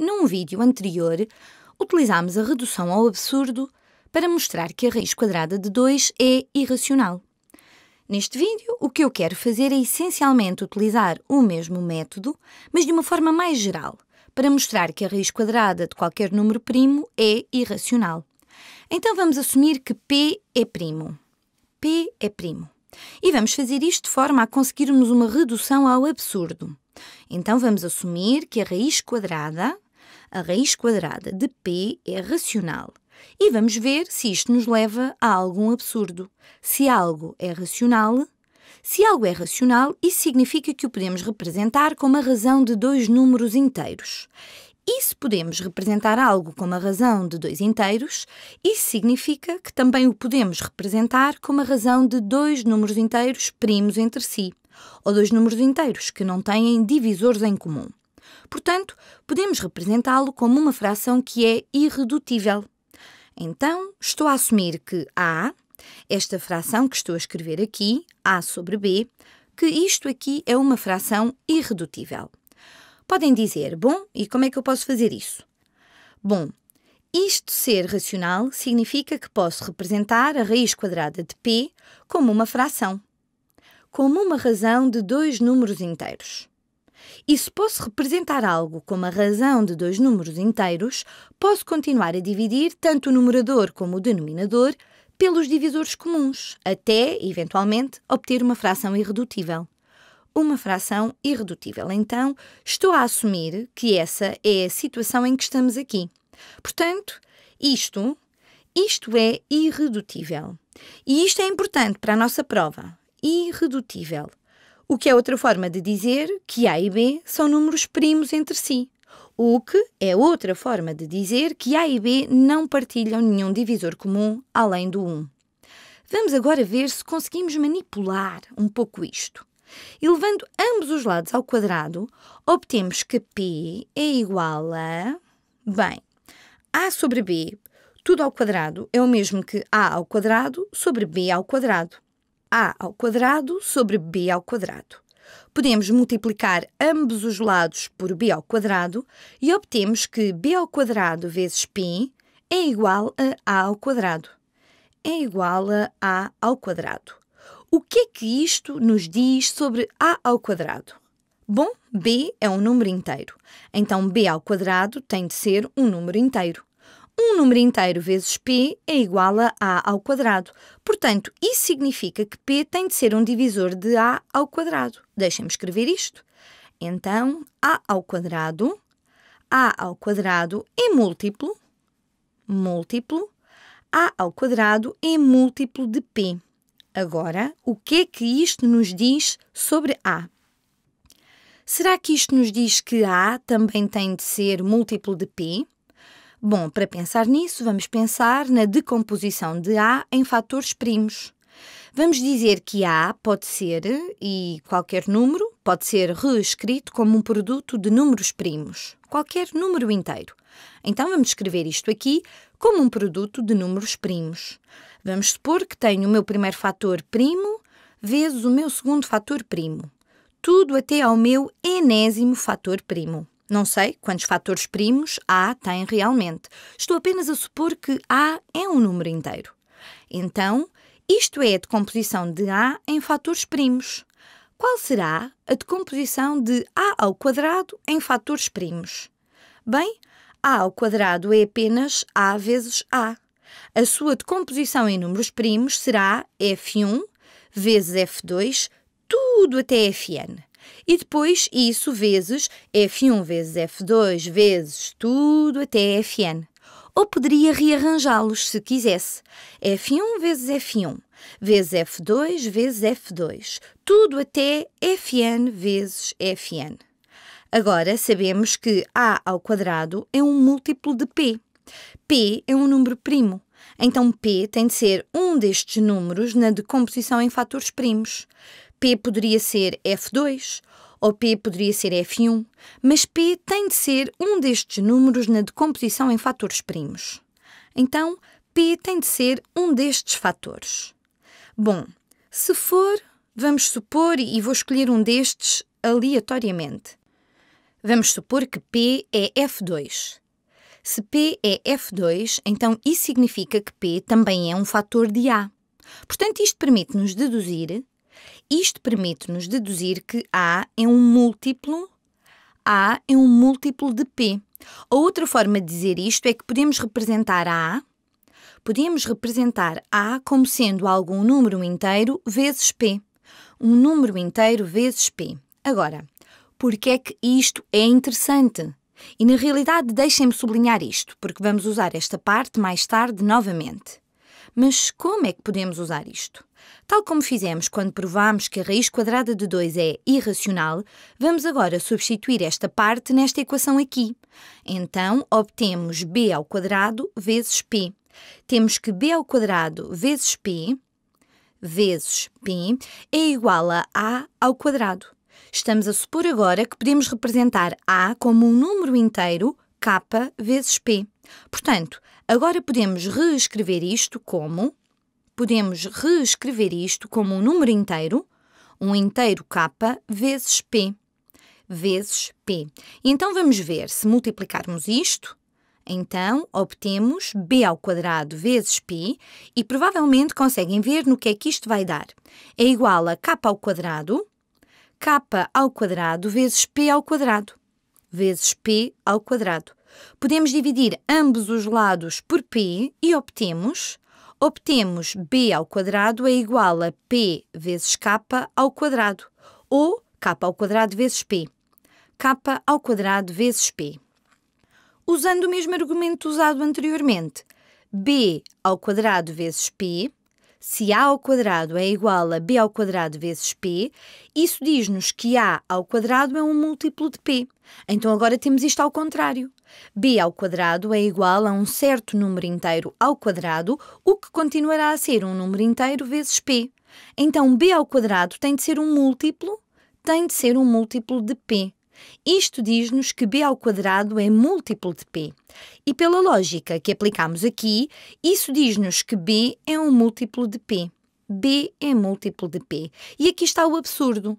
Num vídeo anterior, utilizámos a redução ao absurdo para mostrar que a raiz quadrada de 2 é irracional. Neste vídeo, o que eu quero fazer é essencialmente utilizar o mesmo método, mas de uma forma mais geral, para mostrar que a raiz quadrada de qualquer número primo é irracional. Então vamos assumir que P é primo. P é primo. E vamos fazer isto de forma a conseguirmos uma redução ao absurdo. Então vamos assumir que a raiz quadrada a raiz quadrada de P é racional. E vamos ver se isto nos leva a algum absurdo. Se algo é racional, se algo é racional, isso significa que o podemos representar como a razão de dois números inteiros. E se podemos representar algo como a razão de dois inteiros, isso significa que também o podemos representar como a razão de dois números inteiros primos entre si, ou dois números inteiros que não têm divisores em comum. Portanto, podemos representá-lo como uma fração que é irredutível. Então, estou a assumir que A, esta fração que estou a escrever aqui, A sobre B, que isto aqui é uma fração irredutível. Podem dizer, bom, e como é que eu posso fazer isso? Bom, isto ser racional significa que posso representar a raiz quadrada de p como uma fração, como uma razão de dois números inteiros. E se posso representar algo como a razão de dois números inteiros, posso continuar a dividir tanto o numerador como o denominador pelos divisores comuns, até, eventualmente, obter uma fração irredutível. Uma fração irredutível, então, estou a assumir que essa é a situação em que estamos aqui. Portanto, isto, isto é irredutível. E isto é importante para a nossa prova. Irredutível. O que é outra forma de dizer que A e B são números primos entre si. O que é outra forma de dizer que A e B não partilham nenhum divisor comum além do 1. Vamos agora ver se conseguimos manipular um pouco isto. Elevando ambos os lados ao quadrado, obtemos que P é igual a. Bem, A sobre B, tudo ao quadrado, é o mesmo que A ao quadrado sobre B ao quadrado a ao quadrado sobre b ao quadrado. Podemos multiplicar ambos os lados por b ao quadrado e obtemos que b ao quadrado vezes π é igual a a ao quadrado. É igual a a ao quadrado. O que é que isto nos diz sobre a ao quadrado? Bom, b é um número inteiro. Então b ao quadrado tem de ser um número inteiro um número inteiro vezes p é igual a a ao quadrado. Portanto, isso significa que p tem de ser um divisor de a ao quadrado. Deixem-me escrever isto. Então, a ao quadrado, a ao quadrado é múltiplo, múltiplo, a ao quadrado é múltiplo de p. Agora, o que é que isto nos diz sobre a? Será que isto nos diz que a também tem de ser múltiplo de p? Bom, para pensar nisso, vamos pensar na decomposição de A em fatores primos. Vamos dizer que A pode ser, e qualquer número, pode ser reescrito como um produto de números primos, qualquer número inteiro. Então vamos escrever isto aqui como um produto de números primos. Vamos supor que tenho o meu primeiro fator primo vezes o meu segundo fator primo, tudo até ao meu enésimo fator primo. Não sei quantos fatores primos A tem realmente. Estou apenas a supor que A é um número inteiro. Então, isto é a decomposição de A em fatores primos. Qual será a decomposição de A ao quadrado em fatores primos? Bem, A ao quadrado é apenas A vezes A. A sua decomposição em números primos será F1 vezes F2, tudo até Fn. E depois isso vezes F1 vezes F2 vezes tudo até Fn. Ou poderia rearranjá-los se quisesse. F1 vezes F1 vezes F2 vezes F2, tudo até Fn vezes Fn. Agora sabemos que a ao quadrado é um múltiplo de p. p é um número primo. Então p tem de ser um destes números na decomposição em fatores primos. p poderia ser f2 ou P poderia ser F1, mas P tem de ser um destes números na decomposição em fatores primos. Então, P tem de ser um destes fatores. Bom, se for, vamos supor, e vou escolher um destes aleatoriamente. Vamos supor que P é F2. Se P é F2, então isso significa que P também é um fator de A. Portanto, isto permite-nos deduzir isto permite-nos deduzir que A é um múltiplo, A é um múltiplo de P. A outra forma de dizer isto é que podemos representar A, podemos representar A como sendo algum número inteiro vezes P. Um número inteiro vezes P. Agora, por que é que isto é interessante? E na realidade, deixem-me sublinhar isto, porque vamos usar esta parte mais tarde novamente. Mas como é que podemos usar isto? Tal como fizemos quando provámos que a raiz quadrada de 2 é irracional, vamos agora substituir esta parte nesta equação aqui. Então, obtemos b ao quadrado vezes p. Temos que b ao quadrado vezes p vezes p é igual a a ao quadrado. Estamos a supor agora que podemos representar a como um número inteiro k vezes p. Portanto, Agora podemos reescrever isto como podemos reescrever isto como um número inteiro, um inteiro k vezes p vezes p. Então vamos ver se multiplicarmos isto, então obtemos b ao quadrado vezes p e provavelmente conseguem ver no que é que isto vai dar. É igual a k ao quadrado k ao quadrado vezes p ao quadrado vezes p ao quadrado. Podemos dividir ambos os lados por p e obtemos obtemos b ao quadrado é igual a p vezes k ao quadrado ou k ao quadrado vezes p. k ao quadrado vezes p. Usando o mesmo argumento usado anteriormente, b ao quadrado vezes p se a ao quadrado é igual a b ao quadrado vezes p, isso diz-nos que a ao quadrado é um múltiplo de p. Então agora temos isto ao contrário. b ao quadrado é igual a um certo número inteiro ao quadrado, o que continuará a ser um número inteiro vezes p. Então b ao quadrado tem de ser um múltiplo, tem de ser um múltiplo de p. Isto diz-nos que b ao quadrado é múltiplo de p. E pela lógica que aplicamos aqui, isso diz-nos que b é um múltiplo de p. b é múltiplo de p. E aqui está o absurdo.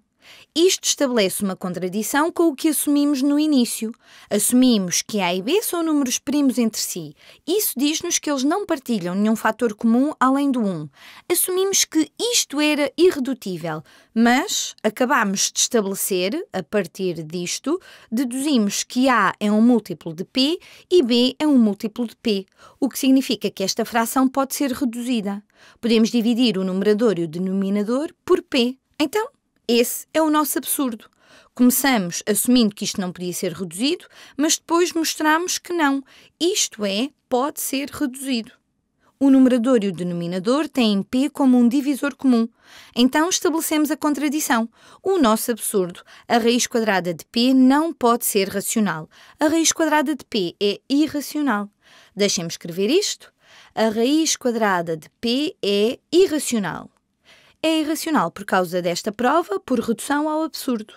Isto estabelece uma contradição com o que assumimos no início. Assumimos que A e B são números primos entre si. Isso diz-nos que eles não partilham nenhum fator comum além do 1. Assumimos que isto era irredutível, mas acabamos de estabelecer, a partir disto, deduzimos que A é um múltiplo de P e B é um múltiplo de P, o que significa que esta fração pode ser reduzida. Podemos dividir o numerador e o denominador por P. Então, esse é o nosso absurdo. Começamos assumindo que isto não podia ser reduzido, mas depois mostramos que não. Isto é, pode ser reduzido. O numerador e o denominador têm P como um divisor comum. Então estabelecemos a contradição. O nosso absurdo, a raiz quadrada de P não pode ser racional. A raiz quadrada de P é irracional. Deixem-me escrever isto. A raiz quadrada de P é irracional é irracional por causa desta prova por redução ao absurdo.